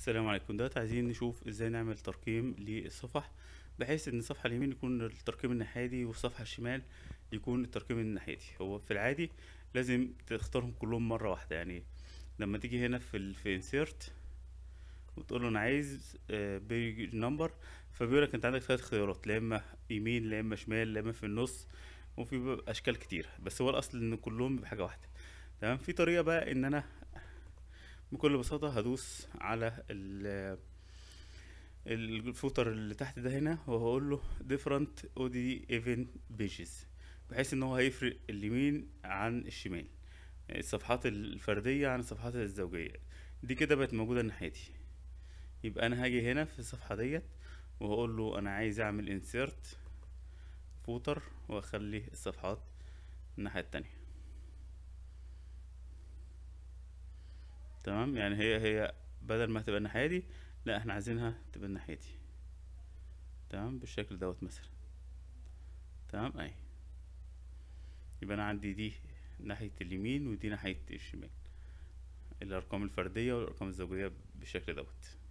السلام عليكم دوت عايزين نشوف ازاي نعمل ترقيم للصفح بحيث ان الصفحه اليمين يكون الترقيم الناحيه دي والصفحه الشمال يكون الترقيم الناحيه دي هو في العادي لازم تختارهم كلهم مره واحده يعني لما تيجي هنا في ال في انسيرت وتقول له انا عايز بيج آه، نمبر فبيقول لك انت عندك ثلاث خيارات لا اما يمين لا اما شمال لا اما في النص وفي اشكال كتير بس هو الاصل ان كلهم بحاجه واحده تمام في طريقه بقى ان انا بكل بساطة هدوس على الفوتر اللي تحت ده هنا وهقول له different OD event pages بحيث ان هو هيفرق اليمين عن الشمال الصفحات الفردية عن الصفحات الزوجية دي كده بقت موجودة ناحيتي يبقى انا هاجي هنا في الصفحة ديت وهقول له انا عايز اعمل insert فوتر واخلي الصفحات الناحية التانية تمام يعني هي هي بدل ما تبقى الناحية دي لا احنا عايزينها تبقى الناحية دي تمام بالشكل دوت مثلا تمام اهي يبقى انا عندي دي ناحية اليمين ودي ناحية الشمال الارقام الفردية والارقام الزوجية بالشكل دوت